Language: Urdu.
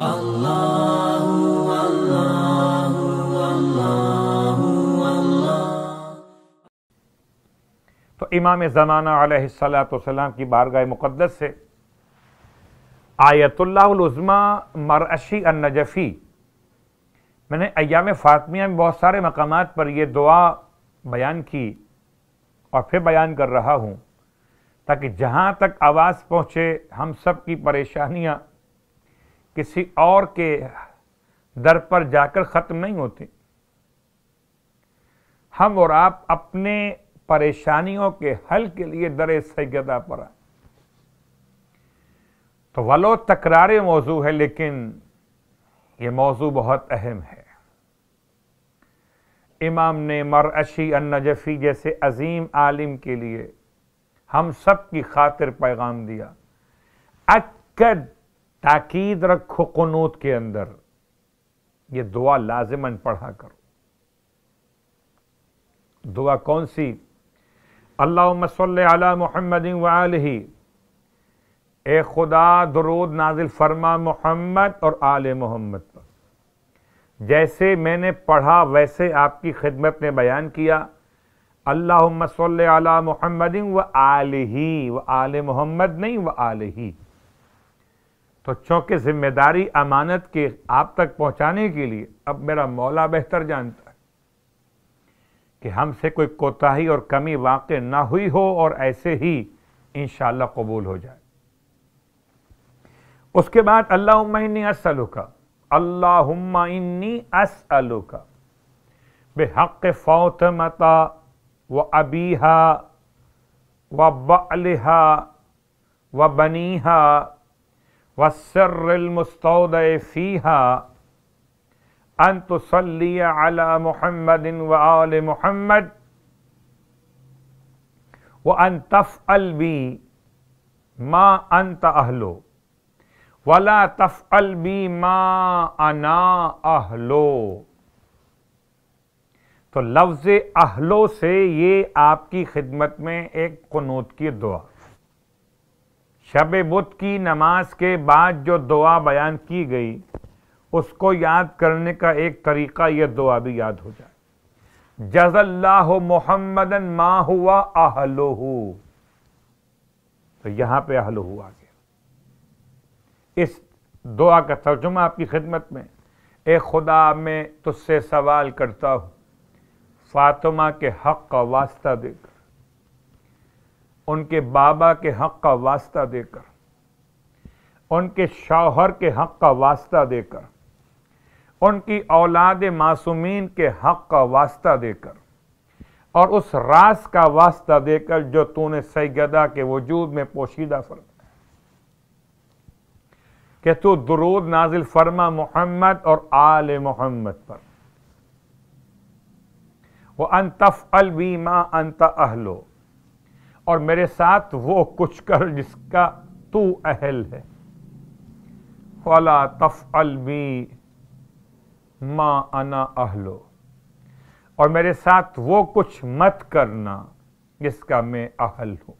تو امام زمانہ علیہ السلام کی بارگاہ مقدس سے آیت اللہ العظمہ مرعشی النجفی میں نے ایام فاطمیہ میں بہت سارے مقامات پر یہ دعا بیان کی اور پھر بیان کر رہا ہوں تاکہ جہاں تک آواز پہنچے ہم سب کی پریشانیاں کسی اور کے در پر جا کر ختم نہیں ہوتی ہم اور آپ اپنے پریشانیوں کے حل کے لیے در سیدہ پر آئے تو ولو تکرار موضوع ہے لیکن یہ موضوع بہت اہم ہے امام نے مرعشی النجفی جیسے عظیم عالم کے لیے ہم سب کی خاطر پیغام دیا اکد تاکید رکھو قنوت کے اندر یہ دعا لازمن پڑھا کرو دعا کون سی اللہم صلی علی محمد و آلہ اے خدا درود نازل فرما محمد اور آل محمد پر جیسے میں نے پڑھا ویسے آپ کی خدمت نے بیان کیا اللہم صلی علی محمد و آلہ و آل محمد نہیں و آلہی تو چونکہ ذمہ داری امانت کے آپ تک پہنچانے کے لیے اب میرا مولا بہتر جانتا ہے کہ ہم سے کوئی کوتاہی اور کمی واقع نہ ہوئی ہو اور ایسے ہی انشاءاللہ قبول ہو جائے اس کے بعد اللہ انی اسلوکھا اللہ انی کا بے حق فوت متا ابیحا و بعلہا و بنیہا وسر المست علی محمد و آل محمد و تفعل البی ما انت اہلو ولا تف البی ما انا اہلو تو لفظ اہلو سے یہ آپ کی خدمت میں ایک قنوت کی دعا شب بدھ کی نماز کے بعد جو دعا بیان کی گئی اس کو یاد کرنے کا ایک طریقہ یہ دعا بھی یاد ہو جائے جز اللہ محمد ما ہوا تو یہاں پہ گیا اس دعا کا ترجمہ آپ کی خدمت میں اے خدا میں تجھ سے سوال کرتا ہوں فاطمہ کے حق کا واسطہ دے کر ان کے بابا کے حق کا واسطہ دے کر ان کے شوہر کے حق کا واسطہ دے کر ان کی اولاد معصومین کے حق کا واسطہ دے کر اور اس راز کا واسطہ دے کر جو تو نے سیدہ کے وجود میں پوشیدہ فرمایا کہ تو درود نازل فرما محمد اور آل محمد پر وہ انتف أَنْتَ أَهْلُو اور میرے ساتھ وہ کچھ کر جس کا تو اہل ہے بی ما انا اہلو اور میرے ساتھ وہ کچھ مت کرنا جس کا میں اہل ہوں